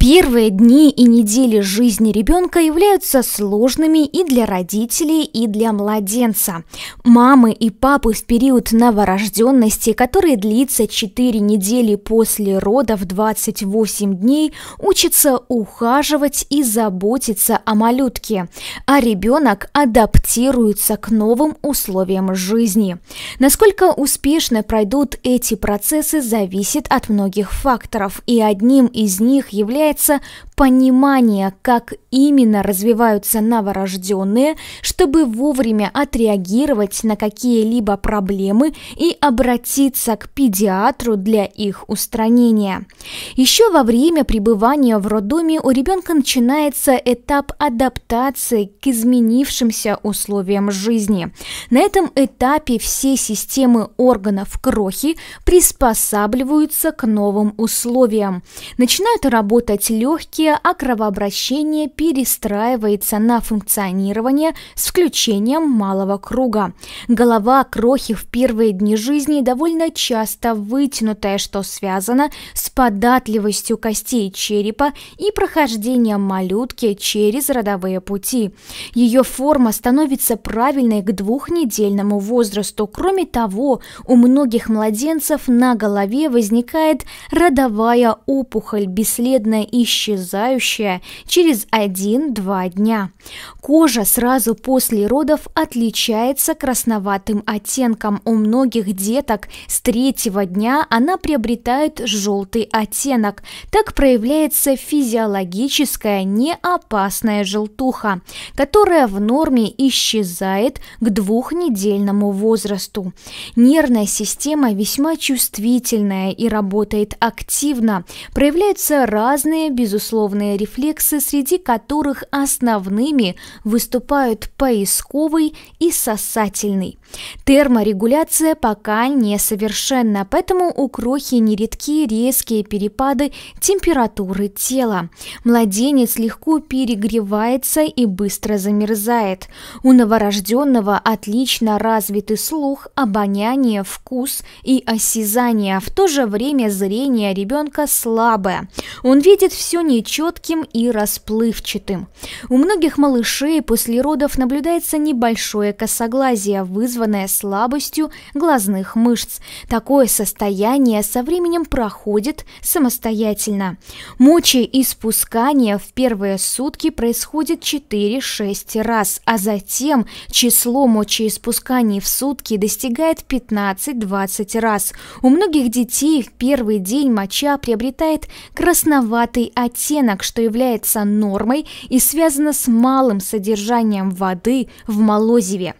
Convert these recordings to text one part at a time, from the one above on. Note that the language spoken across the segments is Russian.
Первые дни и недели жизни ребенка являются сложными и для родителей, и для младенца. Мамы и папы в период новорожденности, который длится 4 недели после родов 28 дней, учатся ухаживать и заботиться о малютке, а ребенок адаптируется к новым условиям жизни. Насколько успешно пройдут эти процессы зависит от многих факторов, и одним из них является является понимания, как именно развиваются новорожденные, чтобы вовремя отреагировать на какие-либо проблемы и обратиться к педиатру для их устранения. Еще во время пребывания в роддоме у ребенка начинается этап адаптации к изменившимся условиям жизни. На этом этапе все системы органов крохи приспосабливаются к новым условиям. Начинают работать легкие, история о кровообращении перестраивается на функционирование с включением малого круга. Голова крохи в первые дни жизни довольно часто вытянутая, что связано с податливостью костей черепа и прохождением малютки через родовые пути. Ее форма становится правильной к двухнедельному возрасту. Кроме того, у многих младенцев на голове возникает родовая опухоль, бесследно исчезающая исчезающая через 1-2 дня. Кожа сразу после родов отличается красноватым оттенком. У многих деток с третьего дня она приобретает желтый оттенок. Так проявляется физиологическая неопасная желтуха, которая в норме исчезает к двухнедельному возрасту. Нервная система весьма чувствительная и работает активно. Проявляются разные, безусловно, условные рефлексы, среди которых основными выступают поисковый и сосательный. Терморегуляция пока не совершенна, поэтому у крохи нередки резкие перепады температуры тела. Младенец легко перегревается и быстро замерзает. У новорожденного отлично развиты слух, обоняние, вкус и осязание. В то же время зрение ребенка слабое. Он видит все нечетким и расплывчатым. У многих малышей после родов наблюдается небольшое косоглазие, вызванное вызванное слабостью глазных мышц. Такое состояние со временем проходит самостоятельно. Мочи испускание в первые сутки происходит 4-6 раз, а затем число мочеиспусканий в сутки достигает 15-20 раз. У многих детей в первый день моча приобретает красноватый оттенок, что является нормой и связано с малым содержанием воды в молозиве.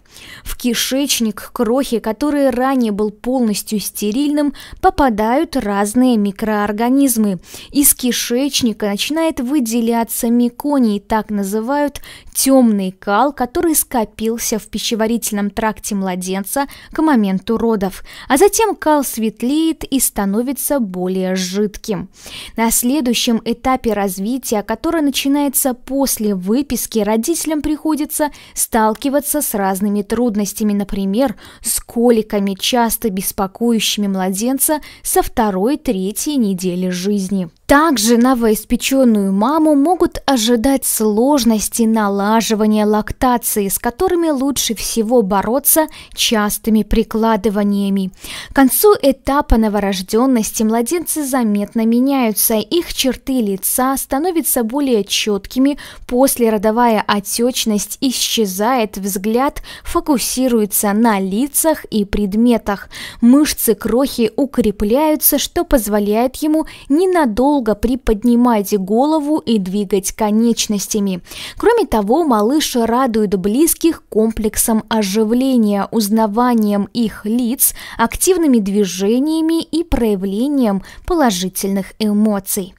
В кишечнике источник крохи, который ранее был полностью стерильным, попадают разные микроорганизмы. Из кишечника начинает выделяться меконий, так называют темный кал, который скопился в пищеварительном тракте младенца к моменту родов, а затем кал светлеет и становится более жидким. На следующем этапе развития, который начинается после выписки, родителям приходится сталкиваться с разными трудностями, например, например, с коликами, часто беспокоящими младенца со второй-третьей недели жизни. Также новоиспеченную маму могут ожидать сложности налаживания лактации, с которыми лучше всего бороться частыми прикладываниями. К концу этапа новорожденности младенцы заметно меняются, их черты лица становятся более четкими, послеродовая отечность исчезает, взгляд фокусируется на лицах и предметах, мышцы крохи укрепляются, что позволяет ему ненадолго немного приподнимать голову и двигать конечностями. Кроме того, малыш радует близких комплексом оживления, узнаванием их лиц, активными движениями и проявлением положительных эмоций.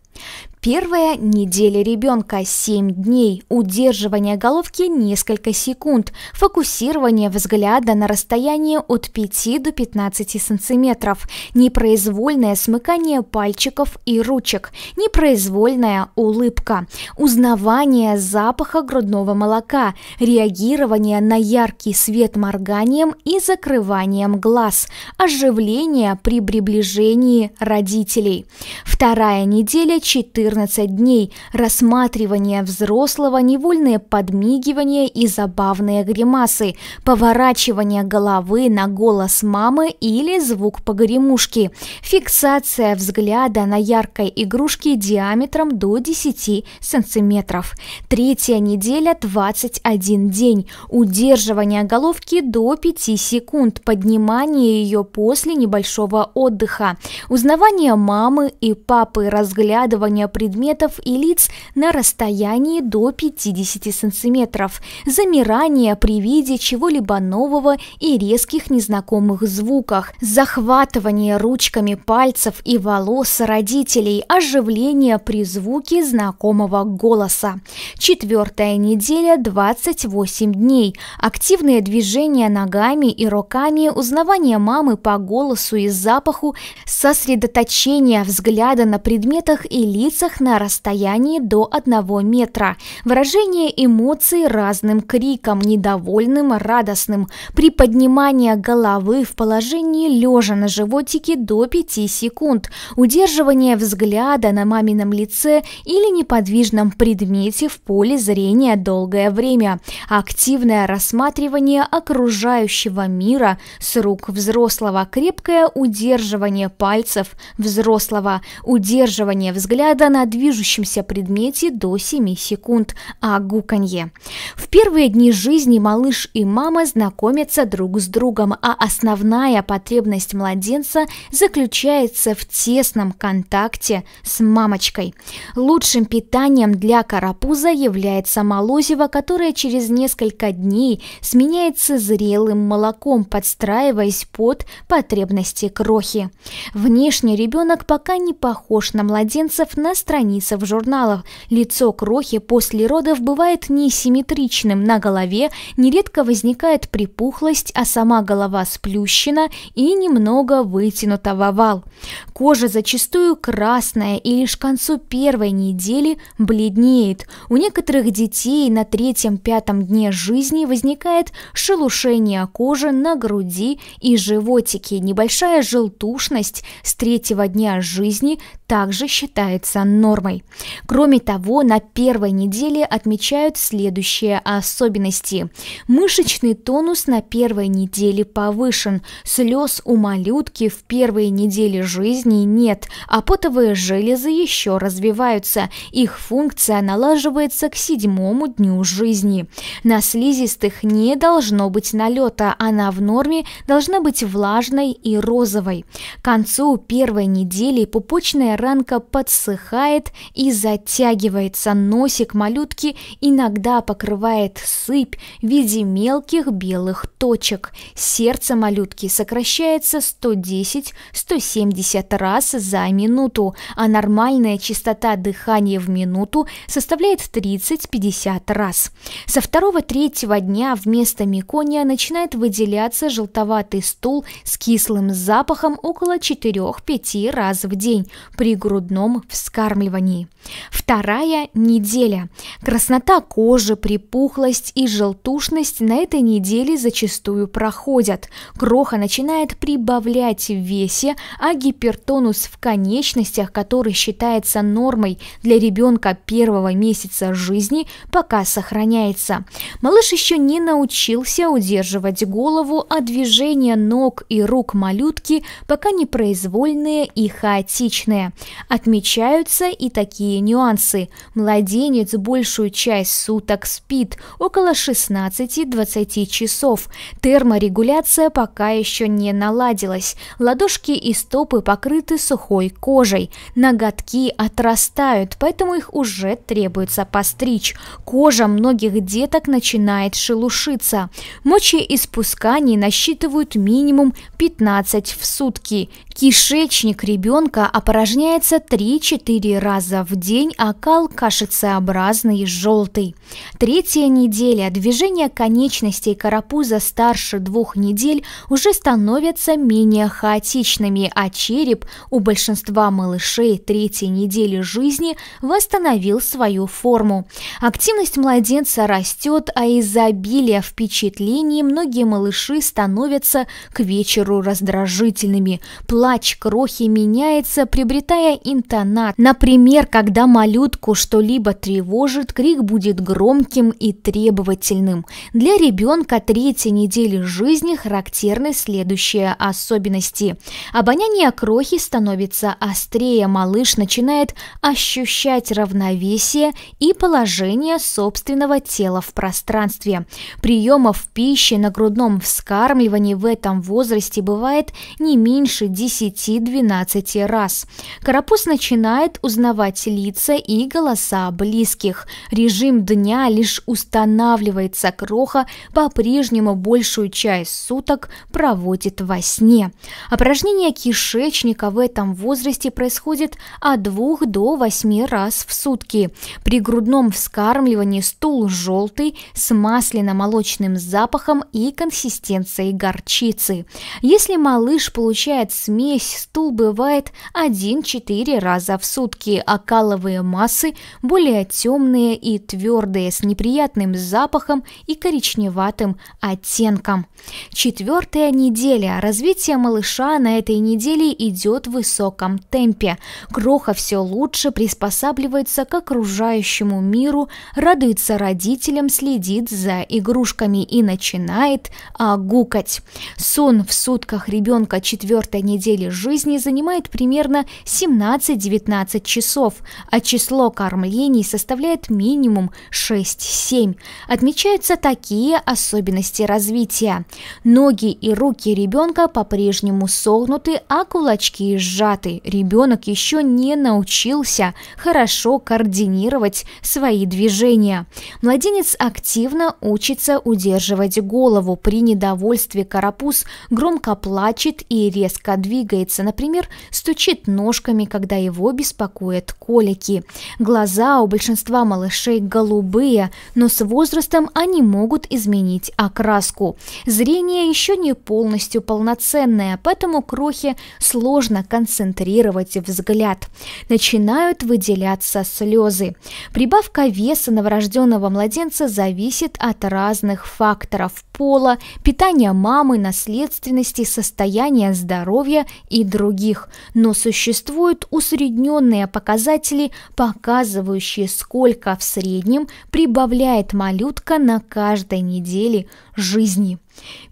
Первая неделя ребенка, 7 дней, удерживание головки несколько секунд, фокусирование взгляда на расстояние от 5 до 15 сантиметров, непроизвольное смыкание пальчиков и ручек, непроизвольная улыбка, узнавание запаха грудного молока, реагирование на яркий свет морганием и закрыванием глаз, оживление при приближении родителей. Вторая неделя 14 14 дней, рассматривание взрослого, невольные подмигивания и забавные гримасы, поворачивание головы на голос мамы или звук погремушки, фиксация взгляда на яркой игрушке диаметром до 10 сантиметров. Третья неделя 21 день, удерживание головки до 5 секунд, поднимание ее после небольшого отдыха, узнавание мамы и папы, разглядывание предметов и лиц на расстоянии до 50 сантиметров, замирание при виде чего-либо нового и резких незнакомых звуках, захватывание ручками пальцев и волос родителей, оживление при звуке знакомого голоса. Четвертая неделя 28 дней. Активные движения ногами и руками, узнавание мамы по голосу и запаху, сосредоточение взгляда на предметах и лицах людях на расстоянии до 1 метра. Выражение эмоций разным криком, недовольным, радостным. Приподнимание головы в положении лежа на животике до 5 секунд. Удерживание взгляда на мамином лице или неподвижном предмете в поле зрения долгое время. Активное рассматривание окружающего мира с рук взрослого. Крепкое удерживание пальцев взрослого. Удерживание взгляда на на движущемся предмете до 7 секунд, а гуканье. В первые дни жизни малыш и мама знакомятся друг с другом, а основная потребность младенца заключается в тесном контакте с мамочкой. Лучшим питанием для карапуза является молозиво, которое через несколько дней сменяется зрелым молоком, подстраиваясь под потребности крохи. Внешне ребенок пока не похож на младенцев на в журналах Лицо крохи после родов бывает несимметричным, на голове нередко возникает припухлость, а сама голова сплющена и немного вытянута в овал. Кожа зачастую красная и лишь к концу первой недели бледнеет. У некоторых детей на третьем-пятом дне жизни возникает шелушение кожи на груди и животике. Небольшая желтушность с третьего дня жизни также считается нормой. Кроме того, на первой неделе отмечают следующие особенности. Мышечный тонус на первой неделе повышен, слез у малютки в первой неделе жизни нет, а потовые железы еще развиваются, их функция налаживается к седьмому дню жизни. На слизистых не должно быть налета, она в норме должна быть влажной и розовой. К концу первой недели пупочная ранка подсыхает опадает и затягивается носик малютки, иногда покрывает сыпь в виде мелких белых точек. Сердце малютки сокращается 110-170 раз за минуту, а нормальная частота дыхания в минуту составляет 30-50 раз. Со второго-третьего дня вместо мекония начинает выделяться желтоватый стул с кислым запахом около 4-5 раз в день при грудном вскармливании вскармливании. Вторая неделя. Краснота кожи, припухлость и желтушность на этой неделе зачастую проходят. Кроха начинает прибавлять в весе, а гипертонус в конечностях, который считается нормой для ребенка первого месяца жизни, пока сохраняется. Малыш еще не научился удерживать голову, а движения ног и рук малютки пока непроизвольные и хаотичные. Отмечаются имеются и такие нюансы. Младенец большую часть суток спит, около 16-20 часов. Терморегуляция пока еще не наладилась. Ладошки и стопы покрыты сухой кожей. Ноготки отрастают, поэтому их уже требуется постричь. Кожа многих деток начинает шелушиться. Мочеиспусканий насчитывают минимум 15 в сутки. Кишечник ребенка опорожняется 3-4 4 раза в день, а кал кашицеобразный, желтый. Третья неделя движение конечностей карапуза старше двух недель уже становятся менее хаотичными, а череп у большинства малышей третьей недели жизни восстановил свою форму. Активность младенца растет, а из-за обилия впечатлений многие малыши становятся к вечеру раздражительными. Плач крохи меняется, приобретая интонат. На Например, когда малютку что-либо тревожит, крик будет громким и требовательным. Для ребенка третьей недели жизни характерны следующие особенности. Обоняние крохи становится острее, малыш начинает ощущать равновесие и положение собственного тела в пространстве. Приемов пищи на грудном вскармливании в этом возрасте бывает не меньше 10-12 раз. Карапуз начинает узнавать узнавать лица и голоса близких. Режим дня лишь устанавливается, кроха по-прежнему большую часть суток проводит во сне. Опорожнение кишечника в этом возрасте происходит от 2 до 8 раз в сутки. При грудном вскармливании стул желтый с масляно-молочным запахом и консистенцией горчицы. Если малыш получает смесь, стул бывает 1-4 раза в сутки легкие окаловые массы, более темные и твердые с неприятным запахом и коричневатым оттенком. Четвертая неделя. Развитие малыша на этой неделе идет в высоком темпе. Кроха все лучше приспосабливается к окружающему миру, радуется родителям, следит за игрушками и начинает а, гукать. Сон в сутках ребенка четвертой недели жизни занимает примерно 17-19 часов часов, а число кормлений составляет минимум 6-7. Отмечаются такие особенности развития. Ноги и руки ребенка по-прежнему согнуты, а кулачки сжаты. Ребенок еще не научился хорошо координировать свои движения. Младенец активно учится удерживать голову. При недовольстве карапуз громко плачет и резко двигается, например, стучит ножками, когда его беспокоит беспокоят колики. Глаза у большинства малышей голубые, но с возрастом они могут изменить окраску. Зрение еще не полностью полноценное, поэтому крохи сложно концентрировать взгляд. Начинают выделяться слезы. Прибавка веса новорожденного младенца зависит от разных факторов – пола, питания мамы, наследственности, состояния здоровья и других. Но существуют усредненные важные показатели, показывающие, сколько в среднем прибавляет малютка на каждой неделе жизни.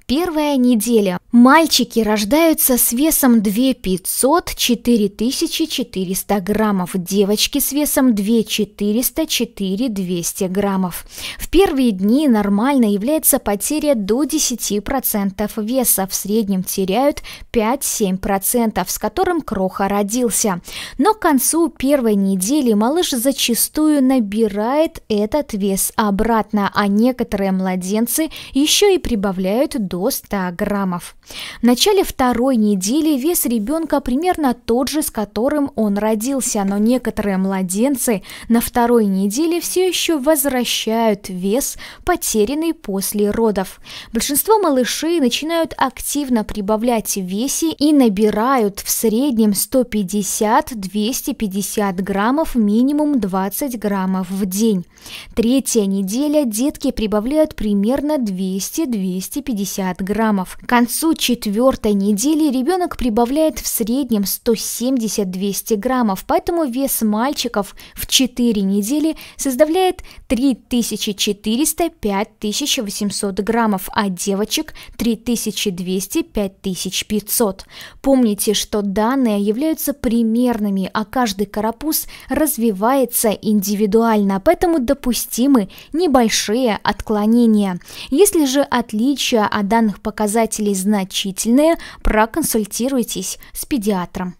Первая неделя. Мальчики рождаются с весом 2500-4400 граммов, девочки с весом 2400-4200 граммов. В первые дни нормально является потеря до 10% веса, в среднем теряют 5-7%, с которым кроха родился. Но к концу первой недели малыш зачастую набирает этот вес обратно, а некоторые младенцы еще и прибавляют до до 100 граммов. В начале второй недели вес ребенка примерно тот же, с которым он родился, но некоторые младенцы на второй неделе все еще возвращают вес, потерянный после родов. Большинство малышей начинают активно прибавлять в весе и набирают в среднем 150-250 граммов, минимум 20 граммов в день. Третья неделя детки прибавляют примерно 200-250 60 граммов. К концу четвертой недели ребенок прибавляет в среднем 170-200 граммов, поэтому вес мальчиков в 4 недели составляет 3400-5800 граммов, а девочек 3200-5500. Помните, что данные являются примерными, а каждый карапуз развивается индивидуально, поэтому допустимы небольшие отклонения. Если же отличия от данных данных показателей значительные, проконсультируйтесь с педиатром.